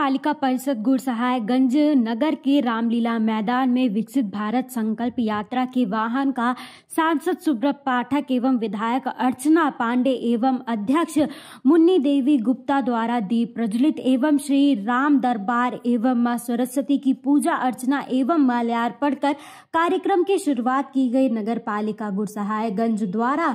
पालिका परिषद गुड़सहायगंज नगर के रामलीला मैदान में विकसित भारत संकल्प यात्रा के वाहन का सांसद सुब्रत पाठक एवं विधायक अर्चना पांडे एवं अध्यक्ष मुन्नी देवी गुप्ता द्वारा दीप प्रज्वलित एवं श्री राम दरबार एवं माँ सरस्वती की पूजा अर्चना एवं माल्यार्पण कर कार्यक्रम की शुरुआत की गई नगर पालिका गुड़सहायगंज द्वारा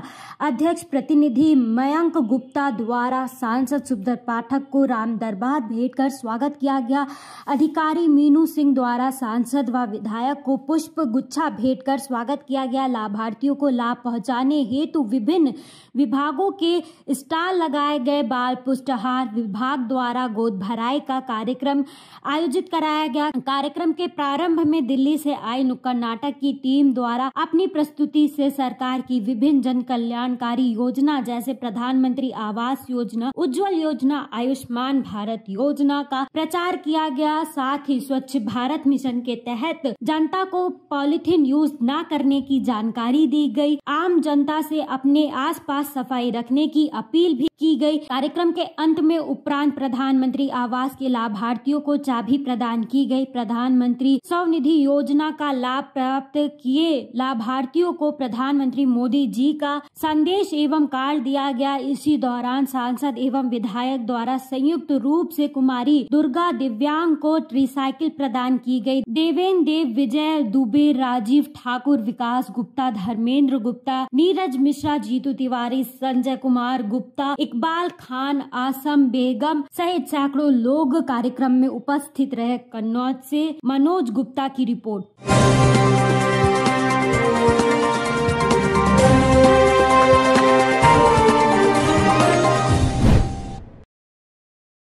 अध्यक्ष प्रतिनिधि मयंक गुप्ता द्वारा सांसद सुब्रत पाठक को राम दरबार भेंट कर स्वागत स्वागत किया गया अधिकारी मीनू सिंह द्वारा सांसद व विधायक को पुष्प गुच्छा भेंट कर स्वागत किया गया लाभार्थियों को लाभ पहुंचाने हेतु विभिन्न विभागों के स्टाल लगाए गए बाल पुष्टहार विभाग द्वारा गोद भराई का कार्यक्रम आयोजित कराया गया कार्यक्रम के प्रारंभ में दिल्ली से आई नुक्कड़ नाटक की टीम द्वारा अपनी प्रस्तुति से सरकार की विभिन्न जन कल्याणकारी योजना जैसे प्रधानमंत्री आवास योजना उज्जवल योजना आयुष्मान भारत योजना का प्रचार किया गया साथ ही स्वच्छ भारत मिशन के तहत जनता को पॉलिथीन यूज न करने की जानकारी दी गई आम जनता से अपने आसपास सफाई रखने की अपील भी की गई कार्यक्रम के अंत में उपरांत प्रधानमंत्री आवास के लाभार्थियों को चाबी प्रदान की गई प्रधानमंत्री स्वनिधि योजना का लाभ प्राप्त किए लाभार्थियों को प्रधानमंत्री मोदी जी का संदेश एवं कार्ड दिया गया इसी दौरान सांसद एवं विधायक द्वारा संयुक्त रूप से कुमारी दुर्गा दिव्यांग को रिसाइकिल प्रदान की गई देवेन देव विजय दुबे राजीव ठाकुर विकास गुप्ता धर्मेंद्र गुप्ता नीरज मिश्रा जीतू तिवारी संजय कुमार गुप्ता इकबाल खान आसम बेगम सहित सैकड़ों लोग कार्यक्रम में उपस्थित रहे कन्नौज से मनोज गुप्ता की रिपोर्ट